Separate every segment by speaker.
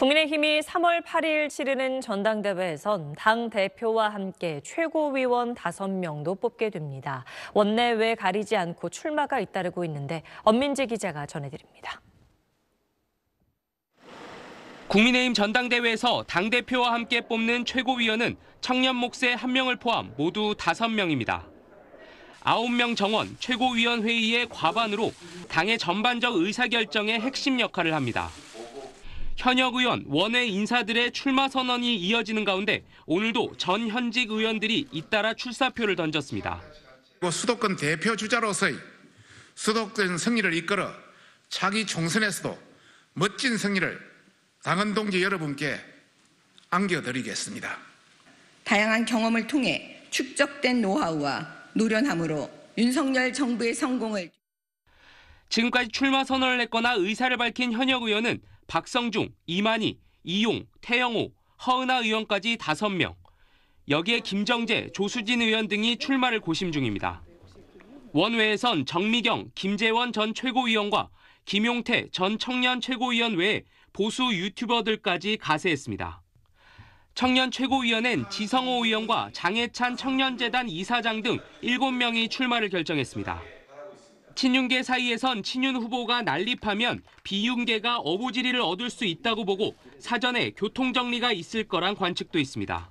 Speaker 1: 국민의힘이 3월 8일 치르는 전당대회에선 당 대표와 함께 최고위원 5명도 뽑게 됩니다. 원내외 가리지 않고 출마가 잇따르고 있는데 엄민지 기자가 전해드립니다.
Speaker 2: 국민의힘 전당대회에서 당 대표와 함께 뽑는 최고위원은 청년 목세 1명을 포함 모두 5명입니다. 9명 정원 최고위원 회의의 과반으로 당의 전반적 의사결정의 핵심 역할을 합니다. 현역 의원, 원외 인사들의 출마 선언이 이어지는 가운데 오늘도 전 현직
Speaker 3: 의원들이 잇따라 출사표를 던졌습니다. 수도권 대표 주자로서의 수도권 승리를 이끌어 차기 총선에서도 멋진 승리를 당원 동지 여러분께 안겨드리겠습니다.
Speaker 1: 다양한 경험을 통해 축적된 노하우와 노련함으로 윤석열 정부의 성공을
Speaker 2: 지금까지 출마 선언을 했거나 의사를 밝힌 현역 의원은 박성중, 이만희, 이용, 태영호, 허은하 의원까지 5명, 여기에 김정재, 조수진 의원 등이 출마를 고심 중입니다. 원외에선 정미경, 김재원 전 최고위원과 김용태 전 청년 최고위원 외에 보수 유튜버들까지 가세했습니다. 청년 최고위원엔 지성호 의원과 장해찬 청년재단 이사장 등 7명이 출마를 결정했습니다. 친윤계 사이에선 친윤 후보가 난립하면 비윤계가 어부지리를 얻을 수 있다고 보고 사전에 교통정리가 있을 거란 관측도 있습니다.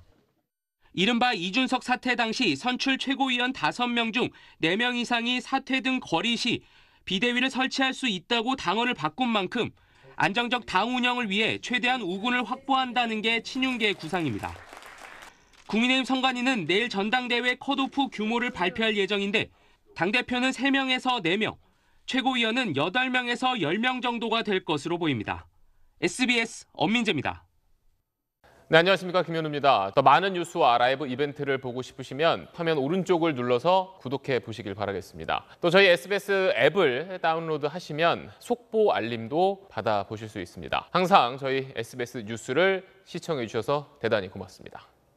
Speaker 2: 이른바 이준석 사태 당시 선출 최고위원 5명 중 4명 이상이 사퇴 등 거리 시 비대위를 설치할 수 있다고 당원을 바꾼 만큼 안정적 당 운영을 위해 최대한 우군을 확보한다는 게 친윤계의 구상입니다. 국민의힘 선관위는 내일 전당대회 컷오프 규모를 발표할 예정인데 당대표는 3명에서 4명, 최고위원은 8명에서 10명 정도가 될 것으로 보입니다. SBS
Speaker 4: 엄민재입니다. 네, 안녕하십니까. 김현우입니다. 더 많은 뉴스와 라이브 이벤트를 보고 싶으시면 화면 오른쪽을 눌러서 구독해 보시길 바라겠습니다. 또 저희 SBS 앱을 다운로드 하시면 속보 알림도 받아보실 수 있습니다. 항상 저희 SBS 뉴스를 시청해 주셔서 대단히 고맙습니다.